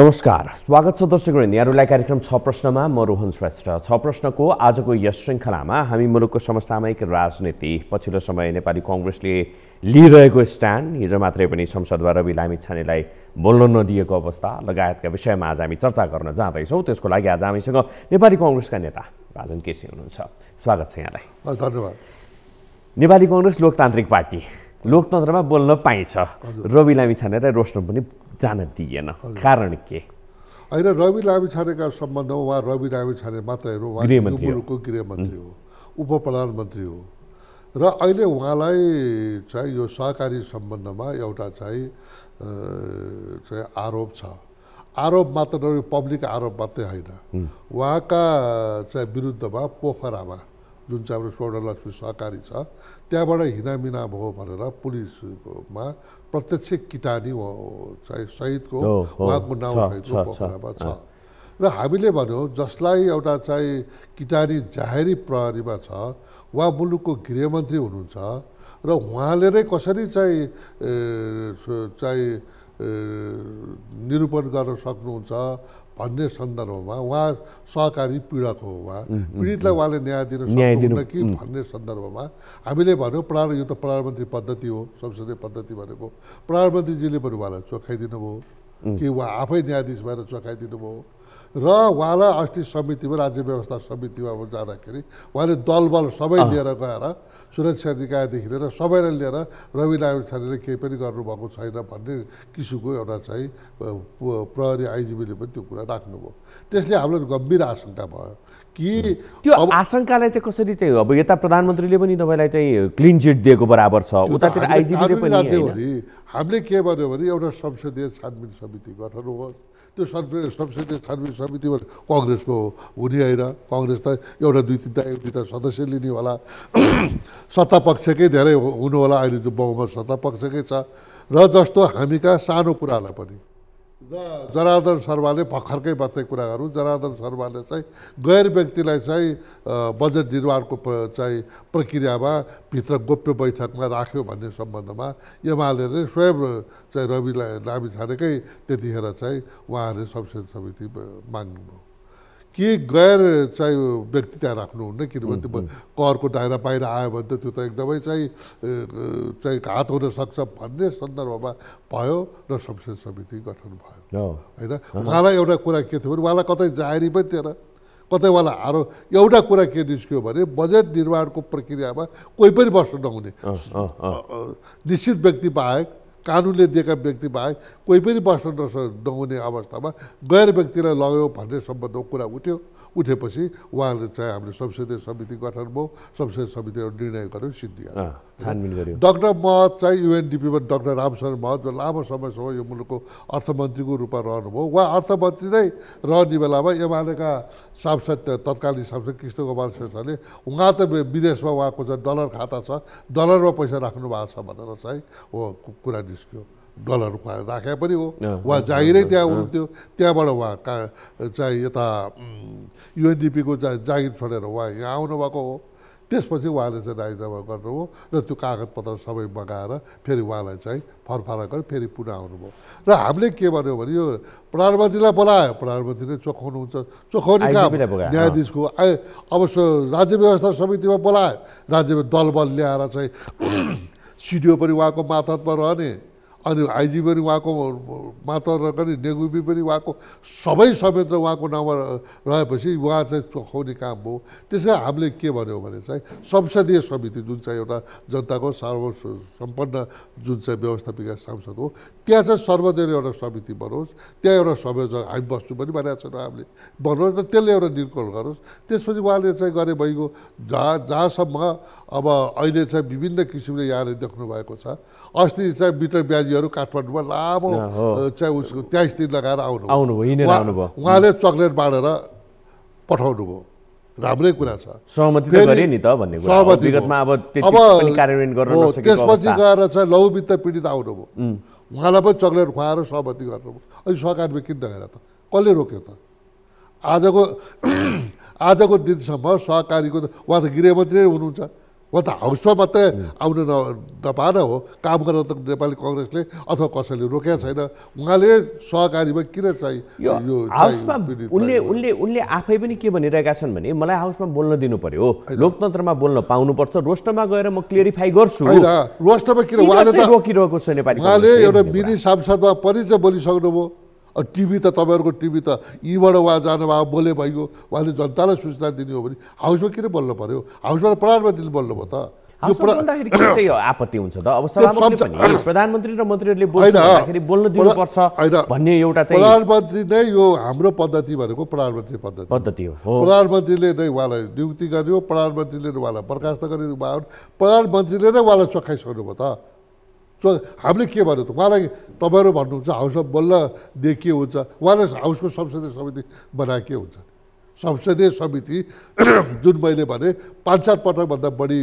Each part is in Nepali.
नमस्कार स्वागत छ दर्शक यहाँहरूलाई कार्यक्रम छ प्रश्नमा म रोहन श्रेष्ठ छ प्रश्नको आजको यस श्रृङ्खलामा हामी मुलुकको समसामयिक राजनीति पछिल्लो समय नेपाली कङ्ग्रेसले लिइरहेको स्ट्यान्ड हिजो मात्रै पनि संसदमा रवि लामी छानेलाई बोल्न नदिएको अवस्था लगायतका विषयमा आज हामी चर्चा गर्न जाँदैछौँ त्यसको लागि आज हामीसँग नेपाली कङ्ग्रेसका नेता राजन केसी हुनुहुन्छ स्वागत छ यहाँलाई धन्यवाद नेपाली कङ्ग्रेस लोकतान्त्रिक पार्टी लोकतन्त्रमा बोल्न पाइन्छ रवि लामी छानेलाई रोस्न पनि जान दिएन कारण के होइन रवि लामी छानेका सम्बन्धमा उहाँ रवि लामिछाने छाने मात्र होइन उहाँ मुलुकको गृहमन्त्री हो उप प्रधानमन्त्री हो र अहिले उहाँलाई चाहिँ यो सहकारी सम्बन्धमा एउटा चाहिँ चाहिँ आरोप छ आरोप मात्र नभए पब्लिक आरोप मात्रै होइन उहाँका चाहिँ विरुद्धमा पोखरामा जुन चाहिँ हाम्रो स्वर्ण लक्ष्मी सहकारी छ त्यहाँबाट हिनामिना भयो भनेर पुलिसमा प्रत्यक्ष किटानी चाहिँ सहितको उहाँको नाउँ सहितको पोखरामा छ र हामीले भन्यौँ जसलाई एउटा चाहिँ किटानी जाहेरी प्रहरीमा छ उहाँ मुलुकको गृहमन्त्री हुनुहुन्छ र उहाँले नै कसरी चाहिँ चाहिँ निरूपण गर्न सक्नुहुन्छ भन्ने सन्दर्भमा उहाँ सहकारी पीडक हो उहाँ पीडितलाई उहाँले न्याय दिन सक्नुहुन्न कि भन्ने सन्दर्भमा हामीले भन्यो प्रा यो त प्रधानमन्त्री पद्धति हो संसदीय पद्धति भनेको प्रधानमन्त्रीजीले पनि उहाँलाई चोखाइदिनु भयो कि उहाँ आफै न्यायाधीश भएर चोखाइदिनु भयो र उहाँलाई अस्ति समितिमा राज्य व्यवस्था समितिमा अब जाँदाखेरि उहाँले दल बल सबै लिएर गएर सुरक्षा निकायदेखि लिएर सबैलाई लिएर रवि नारायण छानेर केही पनि गर्नुभएको छैन भन्ने किसिमको एउटा चाहिँ प्रहरी आइजिबीले पनि त्यो कुरा राख्नुभयो त्यसले हामीलाई गम्भीर आशंका भयो कि त्यो आशंकालाई चाहिँ कसरी चाहिँ अब यता प्रधानमन्त्रीले पनि तपाईँलाई चाहिँ क्लिन चिट दिएको बराबर छ उतातिर आइजिबीले पनि हामीले के भन्यो भने एउटा संसदीय छानबिन समिति गठन होस् त्यो सर्व संसदीय छानबिन समितिमा कङ्ग्रेसको हुने होइन कङ्ग्रेस त एउटा दुई तिनवटा एक दुईवटा सदस्य लिने होला सत्ता पक्षकै धेरै हुनु होला अहिले जो बहुमत सत्ता पक्षकै छ र जस्तो हामीका सानो कुरालाई पनि र जरादर शर्माले भर्खरकै मात्रै कुरा गरौँ जरादर शर्माले चाहिँ गैर व्यक्तिलाई चाहिँ बजेट निर्माणको चाहिँ प्रक्रियामा भित्र गोप्य बैठकमा राख्यो भन्ने सम्बन्धमा एमाले नै स्वयं चाहिँ रविलाई लामी छानेकै त्यतिखेर चाहिँ उहाँहरूले संसद समिति माग्नुभयो के गैर चाहिँ व्यक्ति त्यहाँ राख्नुहुन्न किनभने त्यो करको दायरा बाहिर आयो भने त त्यो त एकदमै चाहिँ चाहिँ घात सक्छ भन्ने सन्दर्भमा भयो र संसद समिति गठन भयो होइन उहाँलाई एउटा कुरा के थियो भने उहाँलाई कतै जाहेरी पनि थिएन कतै उहाँलाई हारो एउटा कुरा के निस्क्यो भने बजेट निर्माणको प्रक्रियामा कोही पनि बस्नु नहुने निश्चित व्यक्ति बाहेक कानुनले दिएका व्यक्ति बाहेक कोही पनि बस्न नस नहुने अवस्थामा गैर व्यक्तिलाई लग्यो भन्ने सम्बन्धको कुरा उठ्यो उठेपछि उहाँले चाहिँ हाम्रो संसदीय समिति गठन भयो संसदीय समिति निर्णय गर्यो सिद्धि डक्टर महत चाहिँ युएनडिपीमा डक्टर रामशरण महत जो लामो समयसम्म यो मुलुकको अर्थमन्त्रीको रूपमा रहनुभयो उहाँ अर्थमन्त्री नै रहने बेलामा एमालेका सांसद तत्कालीन सांसद कृष्ण गोपाल श्रेष्ठले उहाँ त विदेशमा उहाँको चाहिँ डलर खाता छ डलरमा पैसा राख्नु भएको छ भनेर चाहिँ हो कुरा निस्क्यो डलर उहाँ राखे पनि हो उहाँ जागिरै त्यहाँ हुनुहुन्थ्यो त्यहाँबाट उहाँ का चाहिँ यता युएनडिपीको चाहिँ जागिर छोडेर उहाँ यहाँ आउनुभएको हो त्यसपछि उहाँले चाहिँ राजीनामा गर्नुभयो र त्यो कागजपत्र सबै मगाएर फेरि उहाँलाई चाहिँ फरफरा गरेर फेरि पुनः आउनुभयो र हामीले के भन्यो भने यो प्रधानमन्त्रीलाई बोलायो प्रधानमन्त्रीले चोखाउनुहुन्छ चोखाउने काम न्यायाधीशको आए अवश्य राज्य व्यवस्था समितिमा बोलायो राज्यमा दलबल ल्याएर चाहिँ सिडिओ पनि उहाँको माथतमा रहने अनि आइजी पनि उहाँको मात्र नगरी नेगुबी पनि उहाँको सबै समेत उहाँको नाउँमा रहेपछि उहाँ चाहिँ चोखाउने काम हो त्यसै हामीले के भन्यो भने चाहिँ संसदीय समिति जुन चाहिँ एउटा जनताको सर्व सम्पन्न जुन चाहिँ व्यवस्थापिका सांसद हो त्यहाँ चाहिँ सर्वदलीय एउटा समिति बनोस् त्यहाँ एउटा संयोजक हामी बस्नु पनि भनेको छैन हामीले बनोस् र त्यसले एउटा निर्णय गरोस् त्यसपछि उहाँले चाहिँ गरे भइगयो जहाँ जहाँसम्म अब अहिले चाहिँ विभिन्न किसिमले यहाँले देख्नु भएको छ अस्ति चाहिँ मिटर ब्याज अधिकारीहरू काठमाडौँमा लामो चाहिँ उसको तेइस दिन लगाएर आउनु उहाँले चक्लेट बाँडेर पठाउनु भयो राम्रै कुरा छ सहमति अब त्यसपछि गएर चाहिँ लघुवित्त पीडित आउनुभयो उहाँलाई पनि चक्लेट खुवाएर सहमति गर्नुभयो अनि सहकारीमा किन नगएर त कसले रोक्यो त आजको आजको दिनसम्म सहकारीको त उहाँ त गृहमन्त्री नै हुनुहुन्छ वा त हाउसमा मात्रै आउन न नपाएर हो काम गर्न त नेपाली कङ्ग्रेसले अथवा कसैले रोकेको छैन उहाँले सहकारीमा किन चाहिँ यो हाउसमा उनले उनले उनले आफै पनि के भनिरहेका छन् भने मलाई हाउसमा बोल्न दिनु पर्यो लोकतन्त्रमा बोल्न पाउनुपर्छ रोस्टमा गएर म क्लियरिफाई गर्छु रोस्टमा किन उहाँले रोकिरहेको छ नेपाली उहाँले एउटा मिनी सांसदमा परिचय बोलिसक्नुभयो टिभी त तपाईँहरूको टिभी त यहीँबाट उहाँ जानुभयो बोले भइयो उहाँले जनतालाई सूचना दिने हो भने हाउसमा किन बोल्नु पर्यो हाउसमा प्रधानमन्त्रीले बोल्नुभयो त आपत्ति हुन्छ त अब प्रधानमन्त्री र मन्त्रीहरूले भन्ने एउटा प्रधानमन्त्री नै यो हाम्रो पद्धति भनेको प्रधानमन्त्री पद्धति हो प्रधानमन्त्रीले नै उहाँलाई नियुक्ति गर्ने हो प्रधानमन्त्रीले उहाँलाई बर्खास्त गर्ने प्रधानमन्त्रीले नै उहाँलाई चखाइसक्नुभयो त हामीले के भन्यो त उहाँलाई तपाईँहरू भन्नुहुन्छ हाउस अफ बल्लदेखि के हुन्छ उहाँलाई हाउसको संसदीय समिति बनाए हुन्छ संसदीय समिति जुन मैले भने पाँच सात पटकभन्दा बढी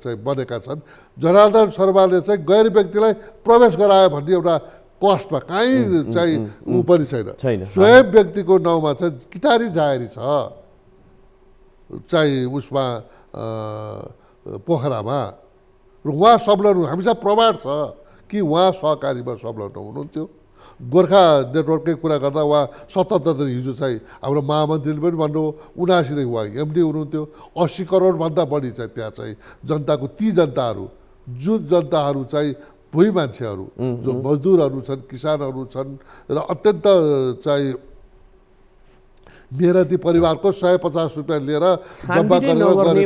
चाहिँ बनेका छन् जनार्दन शर्माले चाहिँ गैर व्यक्तिलाई प्रवेश गरायो भन्ने एउटा कस्टमा कहीँ चाहिँ ऊ पनि छैन स्वयं व्यक्तिको नाउँमा चाहिँ किटारी जाहेरी छ चाहिँ उसमा पोखरामा र उहाँ सबलर हामीसँग प्रमाण छ कि उहाँ सहकारीमा संलग्न हुनुहुन्थ्यो गोर्खा नेटवर्ककै कुरा गर्दा उहाँ सतहत्तर हिजो चाहिँ हाम्रो महामन्त्रीले पनि भन्नुभयो उनासीदेखि उहाँ एमडी हुनुहुन्थ्यो अस्सी करोडभन्दा बढी चाहिँ त्यहाँ चाहिँ जनताको ती जनताहरू जुन जनताहरू चाहिँ भुइँ मान्छेहरू जो मजदुरहरू छन् किसानहरू छन् र अत्यन्त चाहिँ मेहनती परिवारको सय पचास रुपियाँ लिएर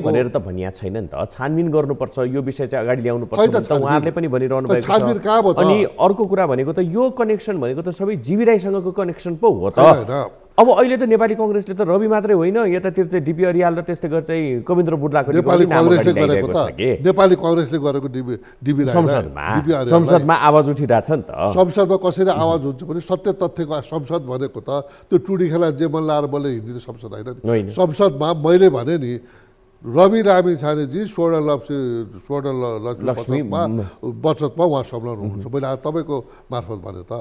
भनेर त भनिया छैन नि त छानबिन गर्नुपर्छ यो विषय चाहिँ अगाडि ल्याउनु पर्छ उहाँहरूले पनि भनिरहनु छ अनि अर्को कुरा भनेको त यो कनेक्सन भनेको त सबै जीवी राईसँगको कनेक्सन पो हो त अब अहिले त नेपाली कङ्ग्रेसले त रवि मात्रै होइन यतातिर चाहिँ डिपी अरियाल र त्यस्तै गरेर चाहिँ कविन्द्र बुढलाको नेपाली कङ्ग्रेसले गरेको त नेपाली कङ्ग्रेसले गरेको डिबी संसदमा संसदमा आवाज छ नि त संसदमा कसरी आवाज हुन्छ भने सत्य तथ्यको संसद भनेको त त्यो टुडी खेला जे मन लाएर मैले हिँड्ने संसद होइन संसदमा मैले भने नि रवि रामी छानेजी स्वर्ण लक्ष्मी स्वर्ण लक्ष्मी बचतमा उहाँ संलग्न हुनुहुन्छ मैले तपाईँको मार्फत भने त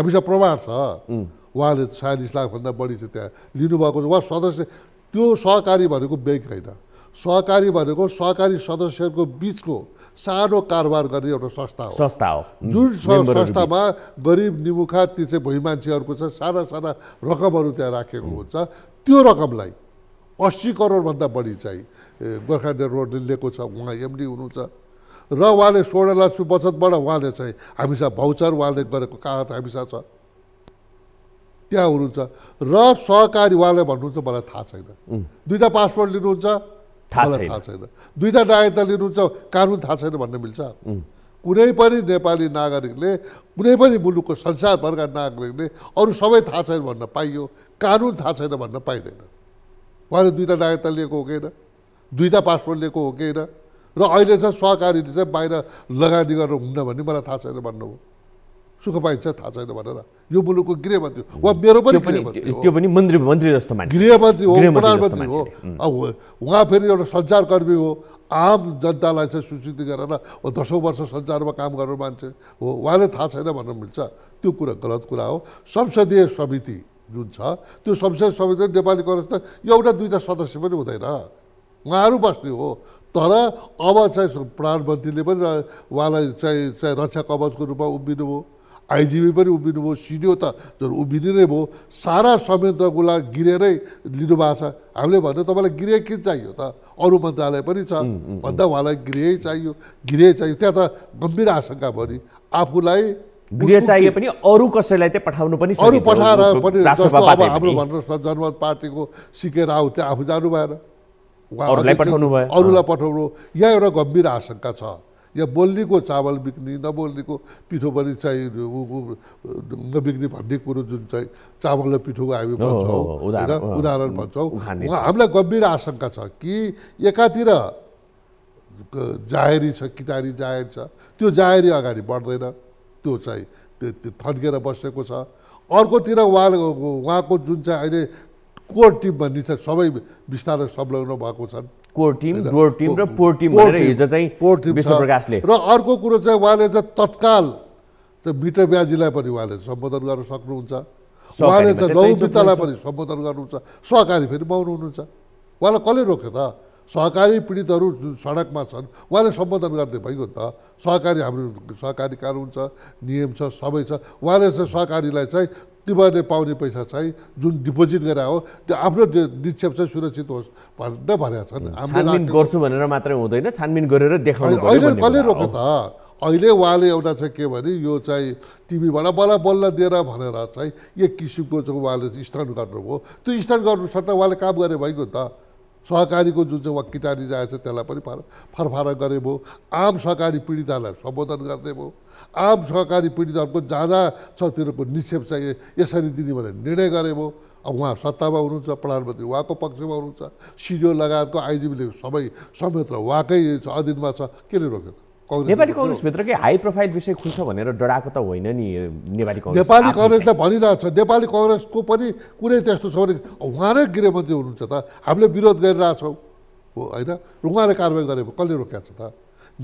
हामीसँग प्रमाण छ उहाँले छयालिस लाखभन्दा बढी चाहिँ त्यहाँ लिनुभएको छ उहाँ सदस्य त्यो सहकारी भनेको ब्याङ्क होइन सहकारी भनेको सहकारी सदस्यहरूको बिचको सानो कारोबार गर्ने एउटा संस्था हो संस्था हो जुन संस्थामा गरिब निमुखा ती चाहिँ भुइँ मान्छेहरूको छ साना साना रकमहरू त्यहाँ राखेको हुन्छ त्यो रकमलाई अस्सी करोडभन्दा बढी चाहिँ गोर्खा रोडले लिएको छ उहाँ एमडी हुनुहुन्छ र उहाँले स्वर्ण लक्ष्मी बचतबाट उहाँले चाहिँ हामीसँग भाउचर उहाँले गरेको कागत हामीसँग छ त्यहाँ हुनुहुन्छ र सहकारी उहाँलाई भन्नुहुन्छ मलाई थाहा छैन दुईवटा पासपोर्ट लिनुहुन्छ मलाई थाहा छैन दुईवटा नागरिकता लिनुहुन्छ कानुन थाहा छैन भन्न मिल्छ कुनै पनि नेपाली नागरिकले कुनै पनि मुलुकको संसारभरका नागरिकले अरू सबै थाहा छैन भन्न पाइयो कानुन थाहा छैन भन्न पाइँदैन उहाँले दुईवटा नागरिकता लिएको हो कि होइन दुईवटा पासपोर्ट लिएको हो कि होइन र अहिले चाहिँ सहकारीले चाहिँ बाहिर लगानी गरेर हुन्न भन्ने मलाई थाहा छैन भन्नुभयो सुख पाइन्छ थाहा छैन भनेर यो मुलुकको गृहमन्त्री वा मेरो पनि गृहमन्त्री त्यो पनि मन्त्री मन्त्री जस्तो गृहमन्त्री हो प्रधानमन्त्री हो उहाँ फेरि एउटा सञ्चारकर्मी हो आम जनतालाई चाहिँ सूचित गरेर दसौँ वर्ष सञ्चारमा काम गर्ने मान्छे हो उहाँले थाहा छैन भन्नु मिल्छ त्यो कुरा गलत कुरा हो संसदीय समिति जुन छ त्यो संसदीय समिति नेपाली कङ्ग्रेस त एउटा दुईवटा सदस्य पनि हुँदैन उहाँहरू बस्ने हो तर अब चाहिँ प्रधानमन्त्रीले पनि उहाँलाई चाहिँ चाहिँ रक्षा कवचको रूपमा उभिनु हो आइजिबी पनि उभिनु भयो सिडिओ त जुन उभिने नै भयो सारा लागि गिरेरै लिनुभएको छ हामीले भन्यो तपाईँलाई गिरे के चाहियो त अरू मन्त्रालय पनि छ भन्दा उहाँलाई गृहै चाहियो गृह चाहियो त्यहाँ त गम्भीर आशंका भयो नि आफूलाई गृह चाहिए पनि अरू कसैलाई चाहिँ पठाउनु पनि अरू पठाएर पनि जस्तो अब हाम्रो भन्नुहोस् न जनमत पार्टीको सिकेर आऊ त्यहाँ आफू जानु भएन अरूलाई पठाउनु यहाँ एउटा गम्भीर आशंका छ या बोल्नेको चामल बिक्ने नबोल्नेको पिठो पनि चाहिँ नबिक्ने भन्ने कुरो जुन चाहिँ चामल र पिठोको हामी भन्छौँ होइन उदाहरण भन्छौँ हामीलाई गम्भीर आशंका छ कि एकातिर जाहेरी छ किटारी जाहेर छ त्यो जाहेरी अगाडि बढ्दैन त्यो चाहिँ त्यो थन्केर बसेको छ अर्कोतिर उहाँ उहाँको जुन चाहिँ अहिले कोर टिम भन्ने छ सबै बिस्तारै संलग्न भएको छन् कोर टिम डोर टिम र पोर टिम भनेर हिजो चाहिँ विश्व प्रकाशले र अर्को कुरो चाहिँ उहाँले चाहिँ तत्काल चाहिँ मिटर ब्याजीलाई पनि उहाँले सम्बोधन गर्न सक्नुहुन्छ उहाँले चाहिँ गौमितालाई पनि सम्बोधन गर्नुहुन्छ सहकारी फेरि मौन हुनुहुन्छ उहाँलाई कसले रोक्यो त सहकारी पीडितहरू जुन सडकमा छन् उहाँले सम्बोधन गर्दै भइगयो त सहकारी हाम्रो सहकारी कानुन छ नियम छ सबै छ उहाँले चाहिँ सहकारीलाई चाहिँ तिमीहरूले पाउने पैसा चाहिँ जुन डिपोजिट गरेर हो त्यो आफ्नो निक्षेप चाहिँ सुरक्षित होस् भनेर भनेका छन् गर्छु भनेर मात्रै हुँदैन छानबिन गरेर देखाउनु अहिले कसले रोक्यो त अहिले उहाँले एउटा चाहिँ के भने यो चाहिँ टिभीबाट बल्ल बल्ल दिएर भनेर चाहिँ एक किसिमको चाहिँ उहाँले स्ट्यान्ड गर्नुभयो त्यो स्ट्यान्ड गर्नु सट्टा उहाँले काम गरे भइगयो त सहकारीको जुन चाहिँ वकिटारी छ त्यसलाई पनि फर फरफार गरे भयो आम सहकारी पीडितहरूलाई सम्बोधन गर्दै भयो आम सहकारी पीडितहरूको जहाँ जहाँ छ तिनीहरूको निक्षेप चाहिँ यसरी दिने भनेर निर्णय गरे भयो अब उहाँ सत्तामा हुनुहुन्छ प्रधानमन्त्री उहाँको पक्षमा हुनुहुन्छ सिडिओ लगायतको आइजिबीले सबै संयन्त्र उहाँकै अधीनमा छ केले रोकेन नेपाली कङ्ग्रेसभित्रकै हाई प्रोफाइल विषय खुल्छ भनेर डराएको त होइन नि नेपाली कङ्ग्रेस नेपाली कङ्ग्रेस त भनिरहेको छ नेपाली कङ्ग्रेसको पनि कुनै त्यस्तो छ भने उहाँले नै गृहमन्त्री हुनुहुन्छ त हामीले विरोध गरिरहेछौँ हो होइन उहाँले कारवाही गरे कसले रोकेको छ त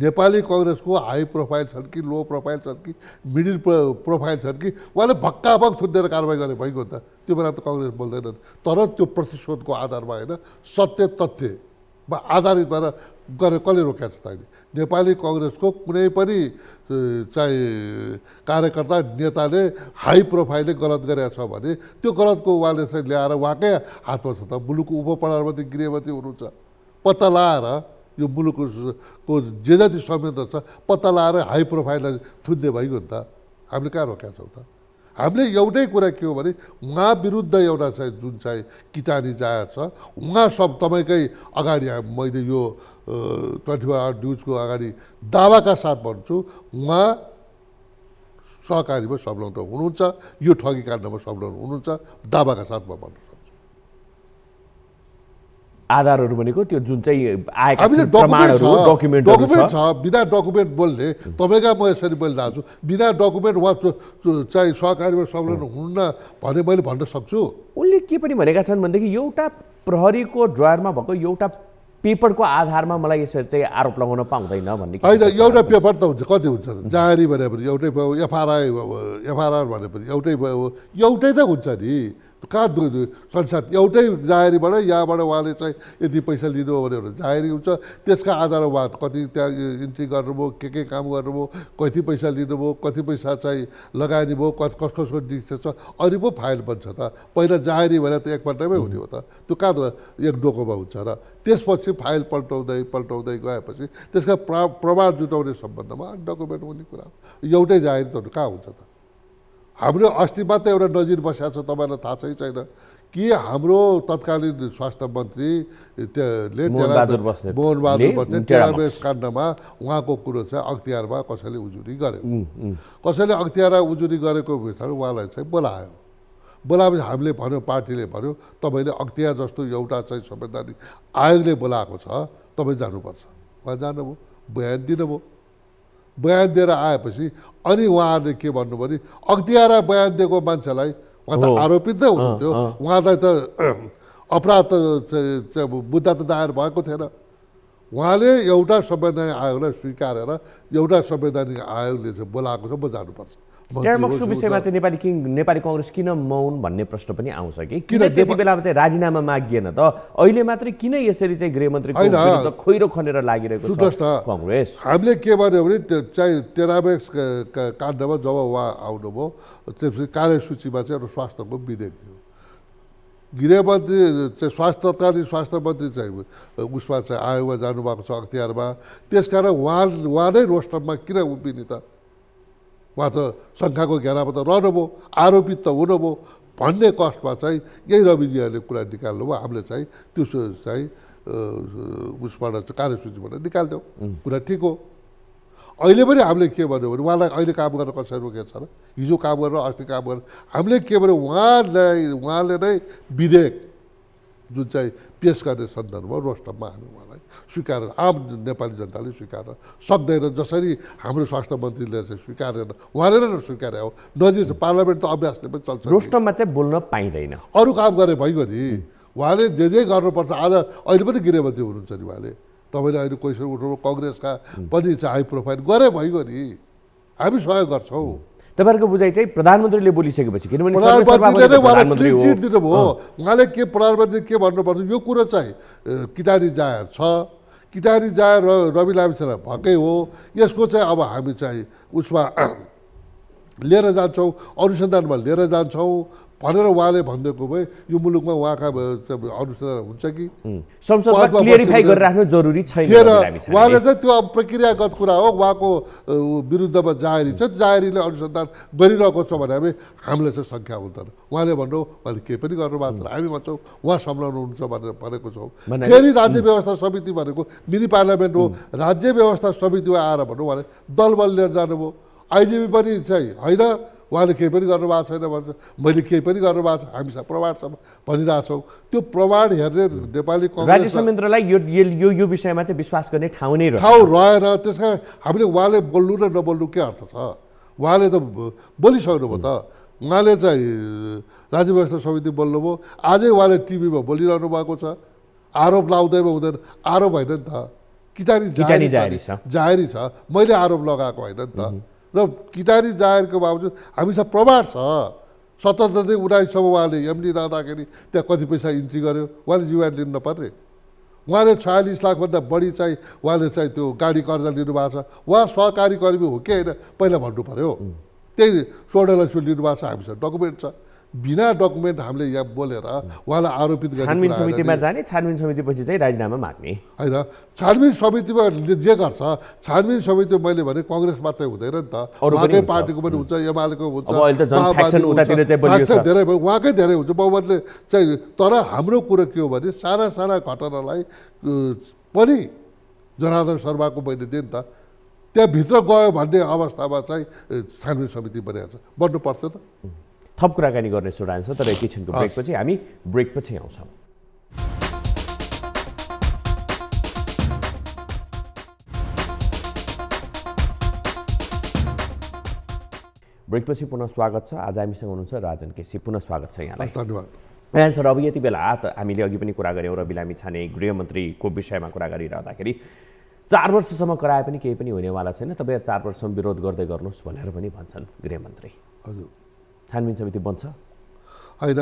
नेपाली कङ्ग्रेसको हाई प्रोफाइल छन् कि लो प्रोफाइल छन् कि मिडिल प्रोफाइल छन् कि उहाँले भक्का भक्क सुनेर कारवाही गरे भइगयो त त्यो बेला त कङ्ग्रेस बोल्दैनन् तर त्यो प्रतिशोधको आधारमा होइन सत्य तथ्य आधारित भएर गरे कसले रोकेको छ त अहिले नेपाली कङ्ग्रेसको कुनै पनि चाहिँ कार्यकर्ता नेताले हाई प्रोफाइलले गलत गरेका छ भने त्यो गलतको उहाँले चाहिँ ल्याएर उहाँकै हातमा छ त मुलुकको उपप्रधानमन्त्री गृहमन्त्री हुनुहुन्छ पत्ता लगाएर यो मुलुकको जे जति संयन्त्र छ पत्ता लगाएर हाई प्रोफाइललाई थुन्ने भइगयो नि त हामीले कहाँ रोकेका छौँ त हामीले एउटै कुरा के हो भने उहाँ विरुद्ध एउटा चाहिँ जुन चाहिँ किटानी जाय छ उहाँ सब तपाईँकै अगाडि मैले यो ट्वेन्टी फोर आवर न्युजको अगाडि दावाका साथ भन्छु उहाँ सहकारीमा संलग्न हुनुहुन्छ यो ठगी काण्डमा संलग्न हुनुहुन्छ दावाका साथमा भन्नु आधारहरू भनेको त्यो जुन चाहिँ डकुमेन्ट डकुमेन्ट छ बिना डकुमेन्ट बोल्ने तपाईँका म यसरी बोलिरहेको छु बिना डकुमेन्ट वा चाहिँ सहकारीमा संलग्न हुन्न भने मैले भन्न सक्छु उनले के पनि भनेका छन् भनेदेखि एउटा प्रहरीको ड्रयरमा भएको एउटा पेपरको आधारमा मलाई यसरी चाहिँ आरोप लगाउन पाउँदैन भन्ने होइन एउटा पेपर त हुन्छ कति हुन्छ जारी भने पनि एउटै एफआरआई एफआरआर भने पनि एउटै एउटै त हुन्छ नि कहाँ संसार एउटै जाहेरीबाट यहाँबाट उहाँले चाहिँ यति पैसा लिनुभयो भने एउटा जाहेरी हुन्छ त्यसका आधारमा उहाँ कति त्यहाँ इन्ट्री गर्नुभयो के के काम गर्नुभयो कति पैसा लिनुभयो कति पैसा चाहिँ लगानी भयो कस कस कसको डिस्ट छ अनि पो फाइल बन्छ त पहिला जाहेरी भनेर त एकपल्टमै हुने हो त त्यो कहाँ एक डोकोमा हुन्छ र त्यसपछि फाइल पल्टाउँदै पल्टाउँदै गएपछि त्यसका प्र प्रमाण जुटाउने सम्बन्धमा डकुमेन्ट हुने कुरा एउटै जाहेरी त कहाँ हुन्छ त हाम्रो अस्ति मात्रै एउटा नजिर बसेको छ तपाईँलाई थाहा छै छैन कि हाम्रो तत्कालीन स्वास्थ्य मन्त्री त्यसले मोहन बहादुर बच्चन टेराबेस काण्डमा उहाँको कुरो चाहिँ अख्तियारमा कसैले उजुरी गर्यो कसैले अख्तियारमा उजुरी गरेको भित्र उहाँलाई चाहिँ बोलायो बोलाएपछि हामीले भन्यो पार्टीले भन्यो तपाईँले अख्तियार जस्तो एउटा चाहिँ संवैधानिक आयोगले बोलाएको छ तपाईँ जानुपर्छ उहाँ जानुभयो बयान दिनुभयो बयान दिएर आएपछि अनि उहाँहरूले के भन्नु भने अख्तियारा बयान दिएको मान्छेलाई उहाँ त आरोपित नै हुनुहुन्थ्यो उहाँलाई त अपराध त मुद्दा त दायर भएको थिएन उहाँले एउटा संवैधानिक आयोगलाई स्वीकारेर एउटा संवैधानिक आयोगले चाहिँ बोलाएको छ म जानुपर्छ टेयरमक्सको विषयमा चाहिँ नेपाली किङ नेपाली कङ्ग्रेस किन मौन भन्ने प्रश्न पनि आउँछ कि किन त्यति बेलामा चाहिँ राजीनामा मागिएन त अहिले मात्रै किन यसरी चाहिँ गृहमन्त्री खोइरो खनेर लागिरहेको छ कङ्ग्रेस हामीले के भन्यो भने चाहिँ टेरामेक्स काण्डमा जब उहाँ आउनुभयो त्यसपछि कार्यसूचीमा चाहिँ एउटा स्वास्थ्यको विधेयक थियो गृहमन्त्री चाहिँ स्वास्थ्य तत्कालीन स्वास्थ्य मन्त्री चाहिँ उसमा चाहिँ आयोगमा जानुभएको छ अख्तियारमा त्यसकारण उहाँ उहाँ नै रोस्टममा किन उभिने त उहाँ त शङ्खाको घेरामा त रहनुभयो आरोपित त हुनुभयो भन्ने कष्टमा चाहिँ यही रविजीहरूले कुरा निकाल्नु भयो हामीले चाहिँ त्यो चाहिँ उसबाट चाहिँ कार्यसूचीबाट निकालिदेऊ कुरा ठिक हो अहिले पनि हामीले के भन्यो भने उहाँलाई अहिले काम गर्न कसरी रोकेको छ र हिजो काम गरेर अस्ति काम गरेर हामीले के भन्यो उहाँलाई उहाँले नै विधेयक जुन चाहिँ पेस गर्ने सन्दर्भ रोस्टममा हामी उहाँलाई स्वीकार आम नेपाली जनताले स्वीकार सक्दैन जसरी हाम्रो स्वास्थ्य मन्त्रीले चाहिँ स्वीकारेन उहाँले नै स्वीकारे हो नजिक पार्लियामेन्ट त अभ्यासले पनि चल्छ रोस्टममा चाहिँ बोल्न पाइँदैन अरू काम गरे भइगयो नि उहाँले जे जे गर्नुपर्छ आज अहिले पनि गृहमन्त्री हुनुहुन्छ नि उहाँले तपाईँले अहिले क्वेसन उठाउनु कङ्ग्रेसका पनि चाहिँ हाई प्रोफाइल गरे भइगयो नि हामी सहयोग गर्छौँ तपाईँहरूको बुझाइ चाहिँ प्रधानमन्त्रीले बोलिसकेपछि किनभने दिनुभयो उहाँले के प्रधानमन्त्री के भन्नुपर्छ यो कुरो चाहिँ किटारी जाहेर छ किटारी र रवि लामिसेर भएकै हो यसको चाहिँ अब हामी चाहिँ उसमा लिएर जान्छौँ अनुसन्धानमा लिएर जान्छौँ भनेर उहाँले भनिदिएको भए यो मुलुकमा उहाँका अनुसन्धान हुन्छ कि उहाँले चाहिँ त्यो प्रक्रियागत कुरा हो उहाँको विरुद्धमा जाहेरी छ जाहेरीले अनुसन्धान गरिरहेको छ भने हामी हामीले चाहिँ सङ्ख्या हुँदैन उहाँले भन्नु उहाँले केही पनि गर्नु भएको छ हामी भन्छौँ उहाँ सम्लाउनुहुन्छ भनेर भनेको छौँ फेरि राज्य व्यवस्था समिति भनेको मिनी पार्लियामेन्ट हो राज्य व्यवस्था समितिमा आएर भन्नु उहाँले दल बल लिएर जानुभयो आइजिपी पनि चाहिँ होइन उहाँले केही पनि गर्नु भएको छैन भन्छ मैले केही पनि गर्नु गर्नुभएको छ हामीसँग प्रमाण छ भनिरहेछौँ त्यो प्रमाण हेर्ने नेपाली कङ्ग्रेसलाई यो यो विषयमा चाहिँ विश्वास गर्ने ठाउँ नै ठाउँ रहेन त्यस कारण हामीले उहाँले बोल्नु र नबोल्नु के अर्थ छ उहाँले त बोलिसक्नुभयो त उहाँले चाहिँ राज्य व्यवस्था समिति बोल्नुभयो आजै उहाँले टिभीमा बोलिरहनु भएको छ आरोप लाउँदैमा हुँदैन आरोप होइन नि त किटानी जाहेरी छ मैले आरोप लगाएको होइन नि त र किटारी जाहेरको बावजुद हामीसँग प्रमाण छ सतहत्तरदेखि उन्नाइससम्म उहाँले एमडी रहँदाखेरि त्यहाँ कति पैसा इन्ट्री गर्यो उहाँले जीवन लिनु नपर्ने उहाँले छयालिस लाखभन्दा बढी चाहिँ उहाँले चाहिँ त्यो गाडी कर्जा लिनुभएको छ उहाँ सहकारी कर्मी हो कि होइन पहिला भन्नु पऱ्यो त्यही स्वर्णलक्ष्मी लिनुभएको छ हामीसँग डकुमेन्ट छ बिना डकुमेन्ट हामीले यहाँ बोलेर उहाँलाई आरोपित छानबिन समितिमा जाने छानबिन समितिपछि चाहिँ राजीनामा माग्ने होइन छानबिन समितिमा जे गर्छ छानबिन समिति मैले भने कङ्ग्रेस मात्रै हुँदैन नि त उहाँकै पार्टीको पनि हुन्छ एमालेको हुन्छ धेरै उहाँकै धेरै हुन्छ बहुमतले चाहिँ तर हाम्रो कुरो के हो भने साना साना घटनालाई पनि जनार्दन शर्माको मैले दिएँ नि त त्यहाँभित्र गयो भन्ने अवस्थामा चाहिँ छानबिन समिति बनिएको छ त थप कुराकानी गर्नेछु डान्सर तर एकैछिनको ब्रेकपछि हामी ब्रेकपछि आउँछौँ ब्रेकपछि पुनः स्वागत छ आज हामीसँग हुनुहुन्छ राजन केसी पुनः स्वागत छ यहाँलाई धन्यवाद सर अब यति बेला त हामीले अघि पनि कुरा गऱ्यौँ र बिलामी छाने गृहमन्त्रीको विषयमा कुरा गरिरहँदाखेरि चार वर्षसम्म कराए पनि केही पनि हुनेवाला छैन तपाईँ चार वर्षसम्म विरोध गर्दै गर्नुहोस् भनेर पनि भन्छन् गृहमन्त्री हजुर छानबिन समिति बन्छ होइन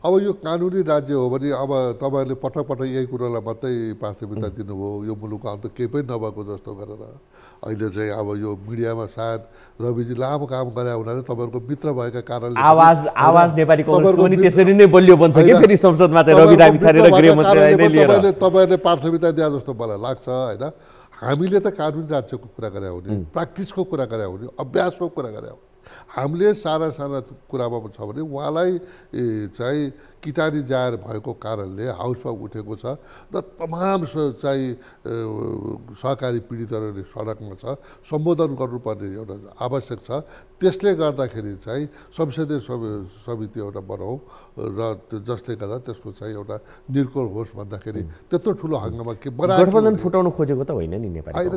अब यो कानुनी राज्य हो भने अब तपाईँहरूले पटक पटक यही कुरोलाई मात्रै प्राथमिकता दिनुभयो यो मुलुकको अन्त केही पनि नभएको जस्तो गरेर अहिले चाहिँ अब यो मिडियामा सायद रविजी लामो काम गरे हुनाले तपाईँहरूको मित्र भएका कारणले आवाज आवाज नेपाली पनि त्यसरी नै बलियो बन्छ फेरि संसदमा चाहिँ रवि तपाईँहरूले प्राथमिकता दिए जस्तो मलाई लाग्छ होइन हामीले त कानुनी राज्यको कुरा गरे हो नि प्र्याक्टिसको कुरा गरे हो नि अभ्यासको कुरा गरे हामीले साना साना कुरामा छ भने उहाँलाई चाहिँ किटानी जाहेर भएको कारणले हाउसमा उठेको छ र तमाम चाहिँ सहकारी पीडितहरूले सडकमा छ सम्बोधन गर्नुपर्ने एउटा आवश्यक छ त्यसले गर्दाखेरि चाहिँ संसदीय समिति एउटा बनाऊ र जसले गर्दा त्यसको चाहिँ एउटा निर्कोल होस् भन्दाखेरि त्यत्रो ठुलो हङ्गमा के गठबन्धन फुटाउन खोजेको त होइन नि नेपाली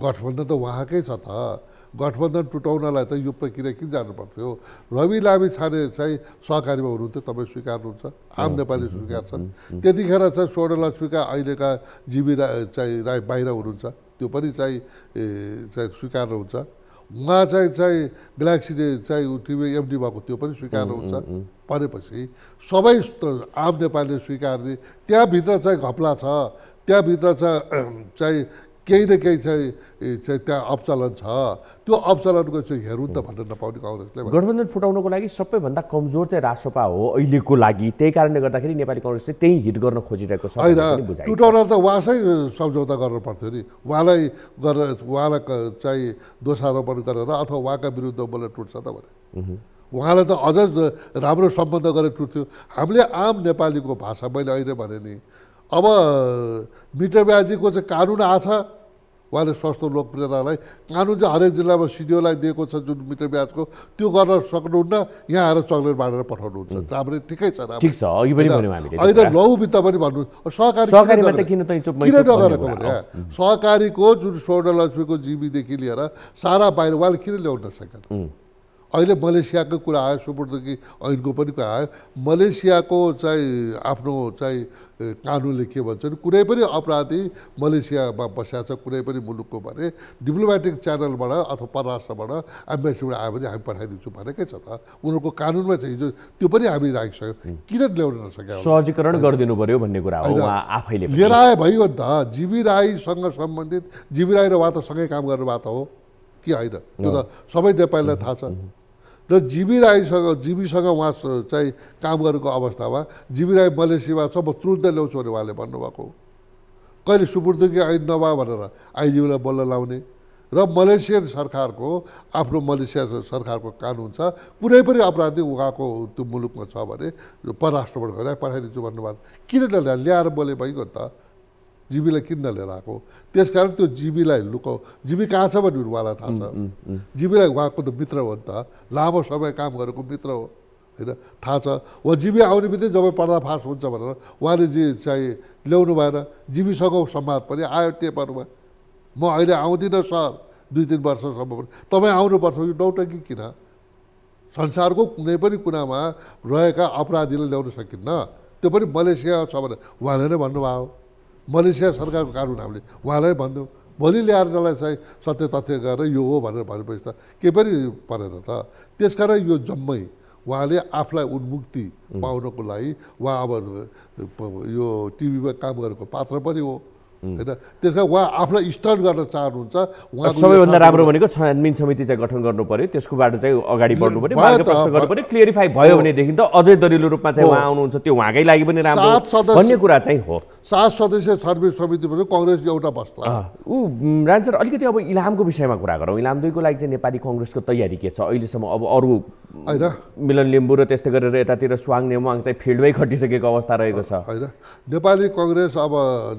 गठबन्धन त उहाँकै छ त गठबन्धन टुटाउनलाई त यो प्रक्रिया किन जानुपर्थ्यो रवि लामी छाने चाहिँ सहकारीमा हुनुहुन्थ्यो तपाईँ स्वीकार्नुहुन्छ आम नेपाली छन् त्यतिखेर चाहिँ स्वर्णला स्वीकार अहिलेका जीवी रा चाहिँ राई बाहिर हुनुहुन्छ त्यो पनि चाहिँ चाहिँ स्वीकार हुन्छ उहाँ चाहिँ चाहिँ ग्यालेक्सीले चाहिँ टिभी एमडी भएको त्यो पनि स्वीकार हुन्छ भनेपछि सबै आम नेपालीले स्वीकार्ने त्यहाँभित्र चाहिँ घपला छ त्यहाँभित्र चाहिँ चाहिँ केही न केही चाहिँ चाहिँ त्यहाँ अपचलन छ त्यो अपचलनको चाहिँ हेरौँ त भन्न नपाउने कङ्ग्रेसले गठबन्धन फुटाउनको लागि सबैभन्दा कमजोर चाहिँ रासोपा हो अहिलेको लागि त्यही कारणले गर्दाखेरि नेपाली कङ्ग्रेसले त्यही हिट गर्न खोजिरहेको छ होइन टुटाउन त उहाँसै सम्झौता गर्नु पर्थ्यो नि उहाँलाई गरेर उहाँलाई चाहिँ दोषारोपण गरेर अथवा उहाँका विरुद्ध बोलेर टुट्छ त भने उहाँलाई त अझ राम्रो सम्बन्ध गरेर टुट्थ्यो हामीले आम नेपालीको भाषा मैले अहिले भने नि अब मिटर चाहिँ कानुन आछ उहाँले सस्तो लोकप्रियतालाई कानुन चाहिँ हरेक जिल्लामा सिडिओलाई दिएको छ जुन मिटर ब्याजको त्यो गर्न सक्नुहुन्न यहाँ आएर चक्लेट बाँडेर पठाउनुहुन्छ राम्रै ठिकै छ अहिले लघु वित्त पनि भन्नु सहकारी किन नगरेको भने सहकारीको जुन स्वर्णलक्ष्मीको जिमीदेखि लिएर सारा बाहिर उहाँले किन ल्याउन सकेन अहिले मलेसियाको कुरा आयो सुपुर्दगी ऐनको पनि कुरा आयो मलेसियाको चाहिँ आफ्नो चाहिँ कानुनले के भन्छन् कुनै पनि अपराधी मलेसियामा बसिया छ कुनै पनि मुलुकको भने डिप्लोमेटिक च्यानलबाट अथवा परराष्ट्रबाट एम्बेसीबाट आयो भने हामी पठाइदिन्छौँ भनेकै छ त उनीहरूको कानुनमा चाहिँ हिजो त्यो पनि हामी राखिसक्यौँ किन ल्याउन नसक्यौँ सहजीकरण गरिदिनु पऱ्यो भन्ने कुरा आफैले लिएर आयो भयो नि त जीवी राईसँग सम्बन्धित जीवी राई र वा त सँगै काम गर्नु भएको हो कि होइन त्यो त सबै नेपालीलाई थाहा छ र जिबी राईसँग जिबीसँग उहाँ चाहिँ काम गरेको अवस्थामा जिबी राई मलेसियामा छ म तुरुन्तै ल्याउँछु भने उहाँले भन्नुभएको कहिले सुपुर्दुकी ऐन नभए भनेर आइजीवीलाई बोल्न लाउने र मलेसियन सरकारको आफ्नो मलेसिया सरकारको कानुन छ कुनै पनि अपराधी उहाँको त्यो मुलुकमा छ भने परराष्ट्रबाट गरेर पठाइदिन्छु भन्नुभएको किन ल्याएर बोले भइगयो त जीवीलाई किन्न लिएर आएको त्यस कारण त्यो जीवीलाई लुकाउ जीवी कहाँ छ भन्ने उहाँलाई थाहा छ जीवीलाई उहाँको त मित्र हो नि त लामो समय काम गरेको मित्र हो होइन थाहा छ वा जीवी आउने बित्तिकै जब पर्दाफास हुन्छ भनेर उहाँले जे चाहिँ ल्याउनु भएन जीवीसँग सम्वाद पनि आयो टेपहरूमा म अहिले आउँदिनँ सर दुई तिन वर्षसम्म पनि तपाईँ आउनुपर्छ यो नौटङ्की किन संसारको कुनै पनि कुनामा रहेका अपराधीलाई ल्याउन सकिन्न त्यो पनि मलेसिया छ भने उहाँले नै भन्नुभयो मलेसिया सरकारको कानुन हामीले उहाँलाई भनिदिउँ भोलि ल्याएर त्यसलाई चाहिँ सत्य तथ्य गरेर यो हो भनेर भनेपछि त केही पनि परेन त त्यस कारण यो जम्मै उहाँले आफूलाई उन्मुक्ति पाउनको लागि उहाँ अब यो टिभीमा काम गरेको पात्र पनि हो होइन त्यस कारण उहाँ आफूलाई स्टर्न गर्न चाहनुहुन्छ उहाँ सबैभन्दा राम्रो भनेको छानबिन समिति चाहिँ गठन गर्नु पर्यो त्यसकोबाट चाहिँ अगाडि बढ्नु पर्यो प्रश्न गर्नु पर्यो क्लियरिफाई भयो भनेदेखि त अझै दरिलो रूपमा चाहिँ उहाँ आउनुहुन्छ त्यो उहाँकै लागि पनि राम्रो भन्ने कुरा चाहिँ हो सात सदस्य छानबिन समिति भनेको कङ्ग्रेस एउटा बस्ला ऊ सर अलिकति अब इलामको विषयमा कुरा गरौँ इलाम दुईको लागि चाहिँ नेपाली कङ्ग्रेसको तयारी के छ अहिलेसम्म अब अरू होइन मिलन लिम्बू र त्यस्तै गरेर यतातिर स्वाङ नेमुवाङ चाहिँ फिल्डमै खटिसकेको अवस्था रहेको छ होइन नेपाली कङ्ग्रेस अब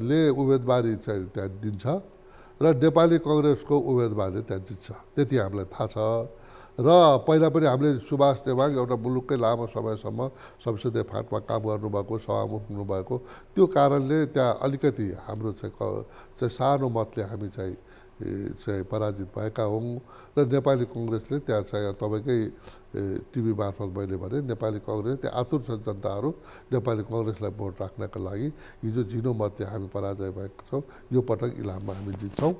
ले उमेद उम्मेदवारी चाहिँ त्यहाँ दिन्छ र नेपाली कङ्ग्रेसको उम्मेदवारले त्यहाँ जित्छ त्यति हामीलाई थाहा छ र पहिला पनि हामीले सुभाष नेवाङ एउटा मुलुककै लामो समयसम्म संसदीय फाँटमा काम गर्नुभएको सभामुख हुनुभएको त्यो कारणले त्यहाँ अलिकति हाम्रो चाहिँ चाहिँ सानो मतले हामी चाहिँ चाहिँ पराजित भएका हौँ र नेपाली कङ्ग्रेसले त्यहाँ चाहिँ तपाईँकै टिभी मार्फत मैले भने नेपाली कङ्ग्रेस त्यहाँ आतुर छन् जनताहरू नेपाली कङ्ग्रेसलाई भोट राख्नका लागि हिजो झिनो मध्ये हामी पराजय भएको छौँ यो पटक इलाममा हामी जित्छौँ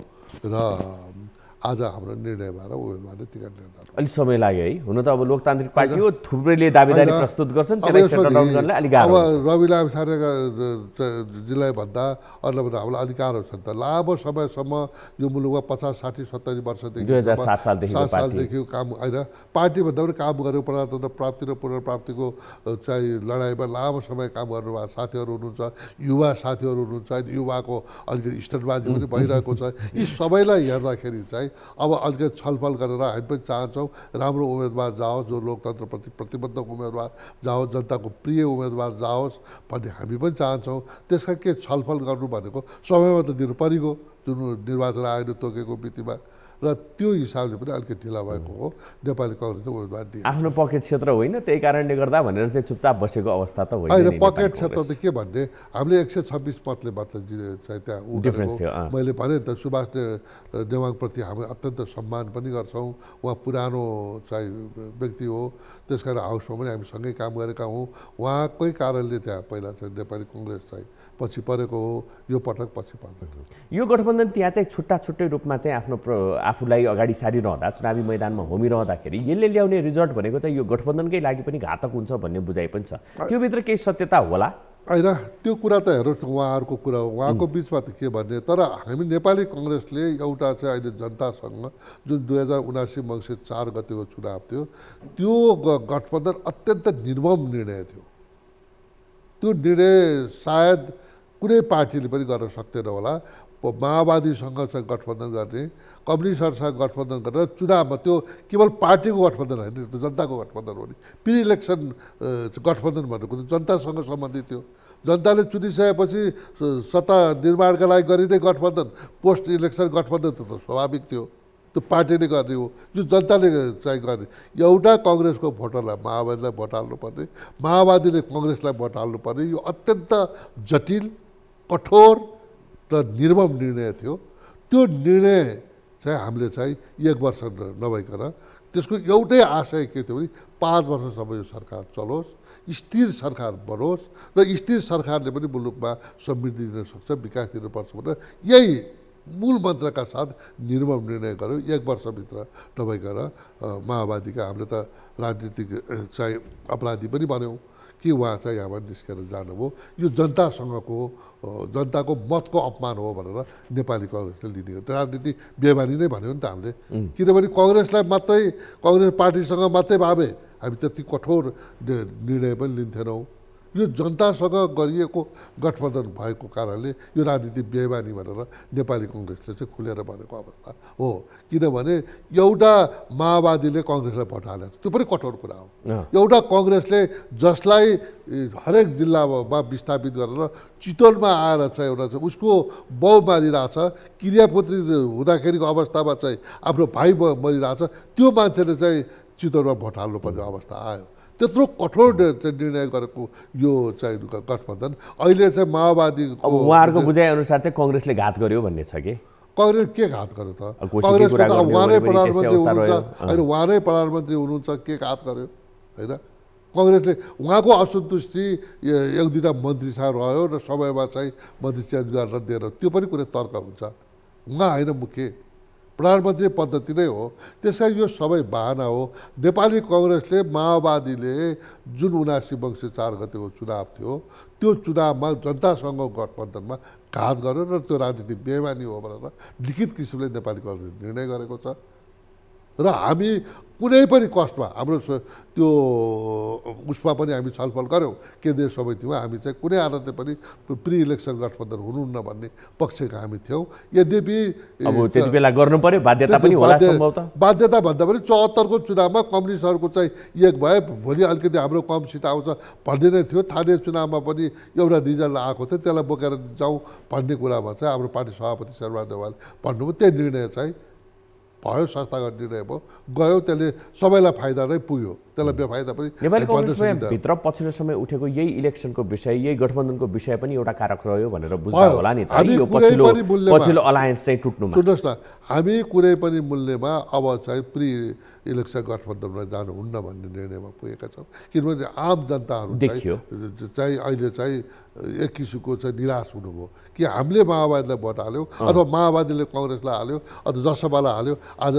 र आज हाम्रो निर्णय भएर उयो भएर टिकट निर्धारण अलिक समय लाग्यो है हुन त अब लोकतान्त्रिक पार्टी हो थुप्रैले दावेदारी प्रस्तुत गर्छन् अब रवि लाम सारेकाजीलाई भन्दा अरूलाई भन्दा हामीलाई अधिकारहरू छन् त लामो समयसम्म यो मुलुकमा पचास साठी सत्तरी वर्षदेखि सात सालदेखि काम होइन पार्टीभन्दा पनि काम गरेको प्रजातन्त्र प्राप्ति र पुनर्प्राप्तिको चाहिँ लडाइँमा लामो समय काम गर्नुभएको साथीहरू हुनुहुन्छ युवा साथीहरू हुनुहुन्छ युवाको अलिकति स्टरबाजी पनि भइरहेको छ यी सबैलाई हेर्दाखेरि चाहिँ अब अलिकति छलफल गरेर हामी पनि चाहन्छौँ राम्रो उम्मेदवार जाओस् जो लोकतन्त्रप्रति प्रतिबद्ध उम्मेदवार जाओस् जनताको प्रिय उम्मेदवार जाओस् भन्ने हामी पनि चाहन्छौँ त्यसका के छलफल गर्नु भनेको समयमा त दिनु परिगो जुन निर्वाचन आयोगले तोकेको मितिमा र त्यो हिसाबले पनि अलिकति ढिला भएको हो नेपाली कङ्ग्रेसले उम्मेदवार दिए आफ्नो पकेट क्षेत्र होइन त्यही कारणले गर्दा भनेर चाहिँ चुपचाप बसेको अवस्था त होइन पकेट क्षेत्र त के भन्ने हामीले एक सय छब्बिस मतले मात्र चाहिँ त्यहाँ उठेको मैले भने त सुभाष देवाङप्रति हामी अत्यन्त सम्मान पनि गर्छौँ उहाँ पुरानो चाहिँ व्यक्ति हो त्यस कारण हाउसमा पनि हामी सँगै काम गरेका हौँ उहाँकै कारणले त्यहाँ पहिला चाहिँ नेपाली कङ्ग्रेस चाहिँ पछि परेको हो यो पटक पछि पर्दैन यो गठबन्धन त्यहाँ चाहिँ छुट्टा छुट्टै रूपमा चाहिँ आफ्नो आफूलाई अगाडि सारिरहँदा चुनावी मैदानमा होमिरहँदाखेरि यसले ल्याउने रिजल्ट भनेको चाहिँ यो गठबन्धनकै लागि पनि घातक हुन्छ भन्ने बुझाइ पनि छ त्योभित्र केही सत्यता होला होइन त्यो कुरा त हेर्नुहोस् न उहाँहरूको कुरा हो उहाँको बिचमा त के भन्ने तर हामी नेपाली कङ्ग्रेसले एउटा चाहिँ अहिले जनतासँग जुन दुई हजार उनासी मङ्सिर चार गतिको चुनाव थियो त्यो गठबन्धन अत्यन्त निर्मम निर्णय थियो त्यो निर्णय सायद कुनै पार्टीले पनि गर्न सक्दैन होला माओवादीसँग चाहिँ गठबन्धन गर्ने कम्युनिस्टहरूसँग गठबन्धन गरेर चुनावमा त्यो केवल पार्टीको गठबन्धन होइन त्यो जनताको गठबन्धन हो नि प्रि इलेक्सन गठबन्धन भनेको त जनतासँग सम्बन्धित थियो जनताले चुनिसकेपछि सत्ता निर्माणका लागि गरिने गठबन्धन पोस्ट इलेक्सन गठबन्धन त स्वाभाविक थियो त्यो पार्टीले गर्ने हो जुन जनताले चाहिँ गर्ने एउटा कङ्ग्रेसको भोटरलाई माओवादीलाई भोट हाल्नुपर्ने माओवादीले कङ्ग्रेसलाई भोट हाल्नुपर्ने यो अत्यन्त जटिल कठोर र निर्मम निर्णय थियो त्यो निर्णय चाहिँ हामीले चाहिँ एक वर्ष नभइकन त्यसको एउटै आशय के थियो भने पाँच वर्षसम्म यो सरकार चलोस् स्थिर सरकार बनोस् र स्थिर सरकारले पनि मुलुकमा समृद्धि दिन सक्छ विकास दिनुपर्छ भनेर यही मूल मन्त्रका साथ निर्मम निर्णय गर्यो एक वर्षभित्र नभइकन माओवादीका हामीले त राजनीतिक चाहिँ अपराधी पनि बन्यौँ कि उहाँ चाहिँ यहाँबाट निस्केर जानुभयो यो जनतासँगको जनताको मतको अपमान हो भनेर नेपाली कङ्ग्रेसले लिने हो राजनीति बेमानी नै भन्यो नि त हामीले किनभने कङ्ग्रेसलाई मात्रै कङ्ग्रेस पार्टीसँग मात्रै भावे हामी त्यति कठोर निर्णय पनि लिन्थेनौँ यो जनतासँग गरिएको गठबन्धन भएको कारणले यो राजनीति बेमानी भनेर नेपाली कङ्ग्रेसले चाहिँ खुलेर भनेको अवस्था हो किनभने एउटा माओवादीले कङ्ग्रेसलाई भोट हालेको छ त्यो पनि कठोर कुरा हो एउटा कङ्ग्रेसले जसलाई हरेक जिल्लामा विस्थापित गरेर चितवनमा आएर चाहिँ एउटा चाहिँ उसको बाउ मारिरहेछ क्रियापुत्री हुँदाखेरिको अवस्थामा चाहिँ आफ्नो भाइ मरिरहेछ त्यो मान्छेले चाहिँ चितवनमा भोट हाल्नुपर्ने अवस्था आयो त्यत्रो कठोर निर्णय गरेको यो चाहिँ गठबन्धन अहिले चाहिँ माओवादी उहाँहरूको बुझाइअनुसार चाहिँ कङ्ग्रेसले घात गर्यो भन्ने छ कि कङ्ग्रेस के घात गर्यो त कङ्ग्रेसको त उहाँ नै प्रधानमन्त्री हुनुहुन्छ होइन उहाँ नै प्रधानमन्त्री हुनुहुन्छ के घात गर्यो होइन कङ्ग्रेसले उहाँको असन्तुष्टि एक दुईवटा मन्त्री मन्त्रीसँग रह्यो र समयमा चाहिँ मन्त्री चेन्ज गरेर दिएर त्यो पनि कुनै तर्क हुन्छ उहाँ होइन मुख्य प्रधानमन्त्री पद्धति नै हो त्यसै यो सबै बाहना हो नेपाली कङ्ग्रेसले माओवादीले जुन उनासी वंशी चार गतेको चुनाव थियो त्यो चुनावमा जनतासँग गठबन्धनमा घात गर्यो र त्यो राजनीति बेमानी हो भनेर लिखित किसिमले नेपाली कङ्ग्रेसले निर्णय गरेको छ र हामी कुनै पनि कष्टमा हाम्रो त्यो उसमा पनि हामी छलफल गऱ्यौँ केन्द्रीय समितिमा हामी चाहिँ कुनै आधारले पनि प्रि इलेक्सन गठबन्धन हुनुहुन्न भन्ने पक्षका हामी थियौँ यद्यपि त्यति बेला गर्नु पर्यो बाध्यता पनि बाध्यता भन्दा पनि चौहत्तरको चुनावमा कम्युनिस्टहरूको चाहिँ एक भए भोलि अलिकति हाम्रो कम सिट आउँछ भन्ने नै थियो थाने चुनावमा पनि एउटा रिजल्ट आएको थियो त्यसलाई बोकेर जाउँ भन्ने कुरामा चाहिँ हाम्रो पार्टी सभापति शेरबहादुर भन्नुभयो त्यही निर्णय चाहिँ भयो संस्थागत निर्णय भयो गयो त्यसले सबैलाई फाइदा नै पुग्यो त्यसलाई बेफाइदा पनि नेपाली भित्र पछिल्लो समय उठेको यही इलेक्सनको विषय यही गठबन्धनको विषय पनि एउटा कारक रह्यो भनेर बुझ्नु होला नि पछिल्लो अलायन्स चाहिँ टुट्नु सुन्नुहोस् न हामी कुनै पनि मूल्यमा अब चाहिँ प्रि इलेक्सन गठबन्धनमा जानुहुन्न भन्ने निर्णयमा पुगेका छौँ किनभने आम जनताहरू चाहिँ अहिले चाहिँ एक किसिमको चाहिँ निराश हुनुभयो कि हामीले माओवादीलाई भोट हाल्यौँ अथवा माओवादीले कङ्ग्रेसलाई हाल्यो अथवा जसपालाई हाल्यो आज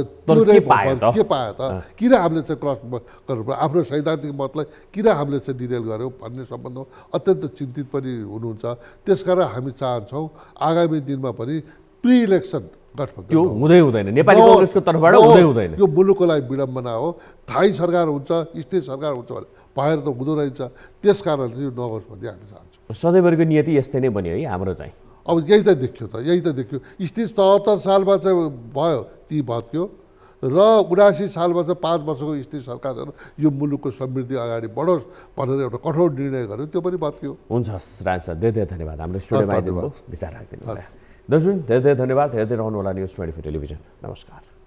के पायो त किन हामीले चाहिँ क्रस आफ्नो सैद्धान्तिक मतलाई किन हामीले चाहिँ डिटेल गऱ्यौँ भन्ने सम्बन्धमा अत्यन्त चिन्तित पनि हुनुहुन्छ त्यसकारण हामी चाहन्छौँ आगामी दिनमा पनि प्रि इलेक्सन गठबन्धन यो हुँदै हुँदैन नेपाली कङ्ग्रेसको तर्फबाट हुँदै हुँदैन यो मुलुकको लागि विडम्बना हो थाई सरकार हुन्छ स्थिर सरकार हुन्छ भने भएर त हुँदो रहेछ त्यस कारण चाहिँ यो नहोस् भन्ने हामी चाहन्छौँ सधैँभरिको नियति यस्तै नै बन्यो है हाम्रो चाहिँ अब यही त देखियो त यही त देखियो स्थिर चौहत्तर सालमा चाहिँ भयो ती भत्क्यो र उनासी सालमा चाहिँ पाँच वर्षको स्थिति सरकारहरू यो मुलुकको समृद्धि अगाडि बढोस् भनेर एउटा कठोर निर्णय गर्यो त्यो पनि बत्कियो हुन्छ राज सर धेरै धेरै धन्यवाद हाम्रो स्टुडियोमा विचार राखिदिनु दर्शक धेरै धेरै धन्यवाद हेर्दै रहनु होला न्युज ट्वेन्टी फोर टेलिभिजन नमस्कार